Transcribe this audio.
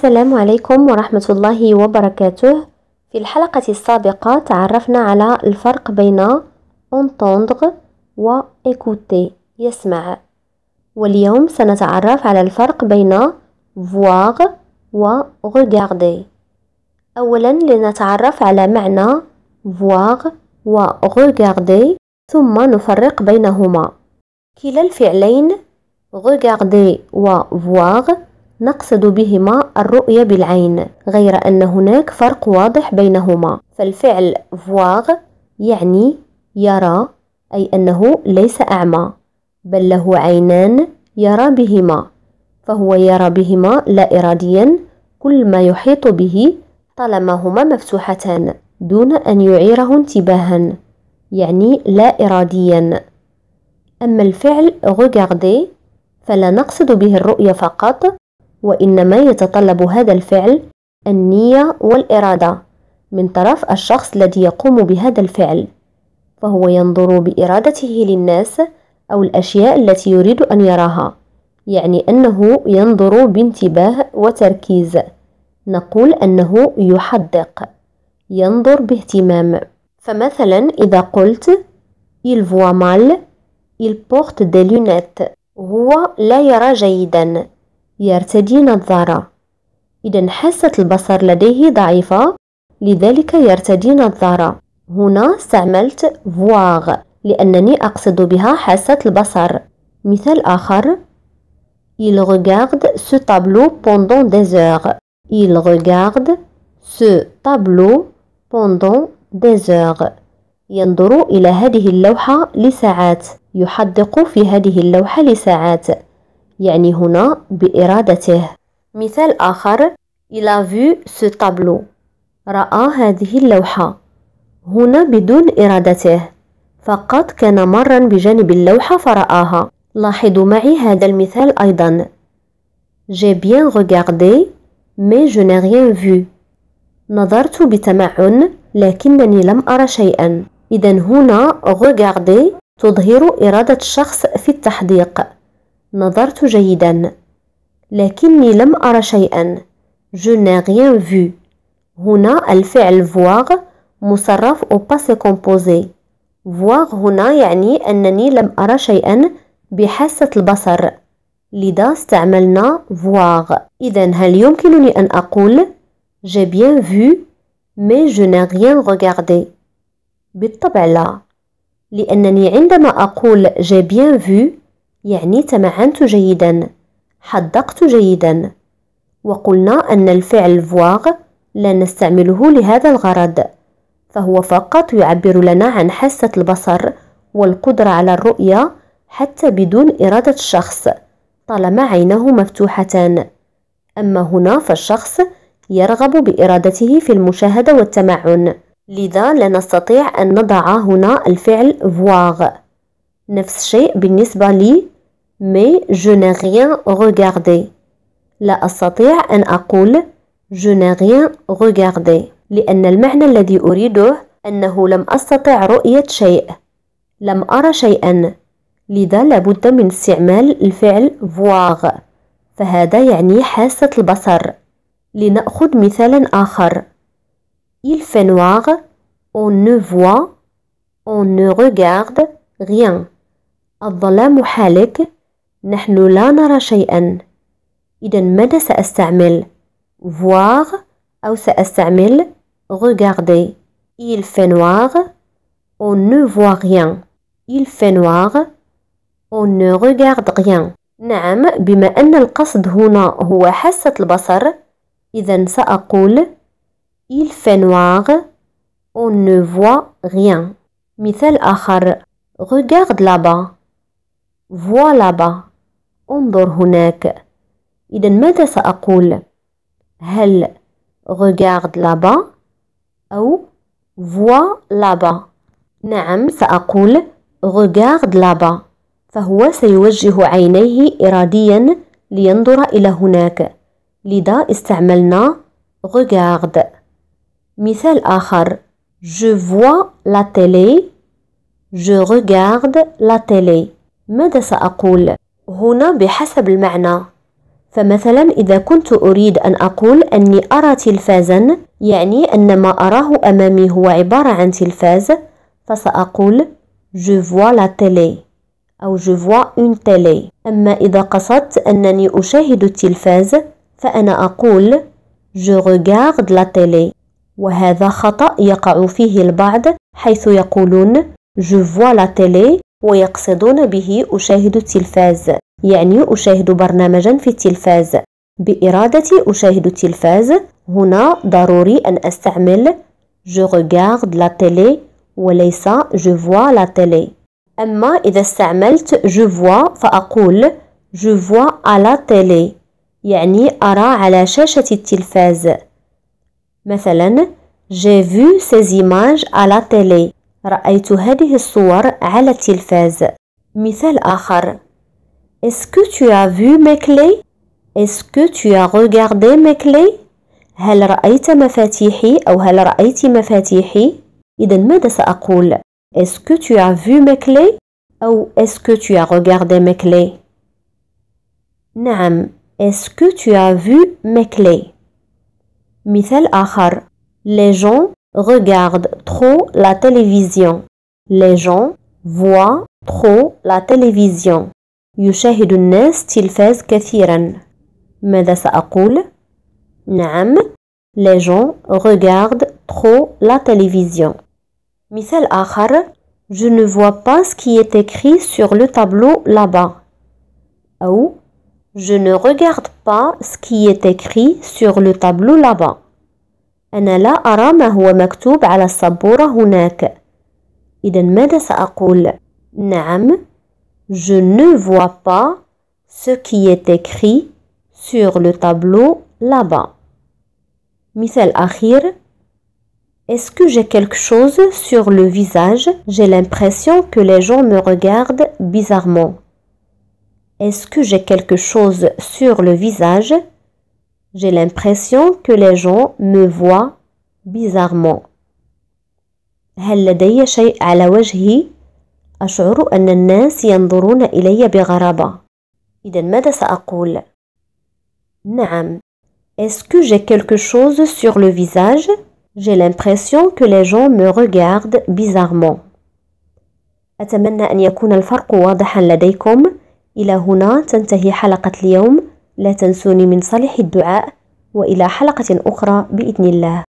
السلام عليكم ورحمة الله وبركاته في الحلقة السابقة تعرفنا على الفرق بين entendre و écouter يسمع واليوم سنتعرف على الفرق بين voir و regarder أولا لنتعرف على معنى voir و regarder ثم نفرق بينهما كلا الفعلين regarder و voir نقصد بهما الرؤية بالعين غير أن هناك فرق واضح بينهما فالفعل voir يعني يرى أي أنه ليس أعمى بل له عينان يرى بهما فهو يرى بهما لا إراديا كل ما يحيط به طالما هما مفتوحتان دون أن يعيره انتباها يعني لا إراديا أما الفعل regarder فلا نقصد به الرؤية فقط وإنما يتطلب هذا الفعل النية والإرادة من طرف الشخص الذي يقوم بهذا الفعل فهو ينظر بإرادته للناس أو الأشياء التي يريد أن يراها يعني أنه ينظر بانتباه وتركيز نقول أنه يحدق ينظر باهتمام فمثلا إذا قلت il voit mal il porte des lunettes هو لا يرى جيدا يرتدي نظارة إذا حاسة البصر لديه ضعيفة لذلك يرتدي نظارة هنا استعملت voir لأنني أقصد بها حاسة البصر مثال آخر Il regarde ce tableau pendant des heures. Il regarde ce tableau pendant des heures. ينظر إلى هذه اللوحة لساعات. يحدق في هذه اللوحة لساعات. يعني هنا بإرادته مثال آخر إلى vu ce tableau رأى هذه اللوحة هنا بدون إرادته فقط كان مرا بجانب اللوحة فرآها لاحظوا معي هذا المثال أيضا J'ai bien regardé mais je n'ai rien vu نظرت بتمعن لكنني لم أرى شيئا إذا هنا regardé تظهر إرادة الشخص في التحديق نظرت جيدا لكني لم أرى شيئا je n'ai rien vu هنا الفعل voir مصرف au passé composé voir هنا يعني أنني لم أرى شيئا بحاسة البصر لذا استعملنا voir إذا هل يمكنني أن أقول j'ai bien vu mais je n'ai rien regardé بالطبع لا لأنني عندما أقول j'ai bien vu يعني تمعنت جيدا حدقت جيدا وقلنا أن الفعل فواغ لا نستعمله لهذا الغرض فهو فقط يعبر لنا عن حاسة البصر والقدرة على الرؤية حتى بدون إرادة الشخص طالما عينه مفتوحتان أما هنا فالشخص يرغب بإرادته في المشاهدة والتمعن لذا لا نستطيع أن نضع هنا الفعل voir نفس الشيء بالنسبة لي mais je n'ai rien regardé لا أستطيع أن أقول je n'ai rien regardé لأن المعنى الذي أريده أنه لم أستطع رؤية شيء لم أرى شيئا لذا لابد من استعمال الفعل voir فهذا يعني حاسة البصر لنأخذ مثالا آخر Il fait noir, on ne voit, on ne regarde rien الظلام حالك نحن لا نرى شيئا إذا ماذا سأستعمل voir أو سأستعمل regarder il fait noir on ne voit rien il fait noir on ne regarde rien نعم بما أن القصد هنا هو حاسة البصر إذا سأقول il fait noir on ne voit rien مثال آخر regarde là-bas فوالا انظر هناك إذا ماذا سأقول هل regarde là-bas أو فوا là-bas نعم سأقول regarde là-bas فهو سيوجه عينيه إراديا لينظر إلى هناك لذا استعملنا regarde مثال آخر je vois la télé je regarde la télé ماذا سأقول؟ هنا بحسب المعنى فمثلا إذا كنت أريد أن أقول أني أرى تلفازا يعني أن ما أراه أمامي هو عبارة عن تلفاز فسأقول je vois la télé أو je vois une télé أما إذا قصدت أنني أشاهد التلفاز فأنا أقول je regarde la télé وهذا خطأ يقع فيه البعض حيث يقولون je vois la télé ويقصدون به أشاهد التلفاز يعني أشاهد برنامجا في التلفاز بإرادة أشاهد التلفاز هنا ضروري أن أستعمل je regarde la télé وليس je vois la télé أما إذا استعملت je vois فأقول je vois à la télé يعني أرى على شاشة التلفاز مثلا j'ai vu ces images à la télé رأيت هذه الصور على التلفاز مثال آخر Est-ce que tu as vu mes clés Est-ce que tu as regardé mes clés هل رأيت مفاتيحي أو هل رأيت مفاتيحي؟ إذا ماذا سأقول؟ Est-ce que tu as vu mes clés أو Est-ce que tu as regardé mes clés؟ نعم Est-ce que tu as vu mes clés؟ مثال آخر Les gens Regarde trop la télévision. Les gens voient trop la télévision. يشاهد الناس تلفاز كثيرا. ماذا سأقول؟ نعم. Les gens regardent trop la télévision. مثال آخر Je ne vois pas ce qui est écrit sur le tableau là-bas. Ou Je ne regarde pas ce qui est écrit sur le tableau là-bas. Je ne vois pas ce qui est écrit sur le tableau là-bas. Missel akhir Est-ce que j'ai quelque chose sur le visage? J'ai l'impression que les gens me regardent bizarrement. Est-ce que j'ai quelque chose sur le visage? J'ai l'impression que les gens me voient bizarrement. هل لدي شيء على وجهي؟ أشعر أن الناس ينظرون إلي بغرابة. إذا ماذا سأقول؟ نعم. Est-ce que j'ai quelque chose sur le visage? J'ai l'impression que les gens me regardent bizarrement. أتمنى أن يكون الفرق واضحا لديكم. إلى هنا تنتهي حلقة اليوم. لا تنسوني من صالح الدعاء والى حلقه اخرى باذن الله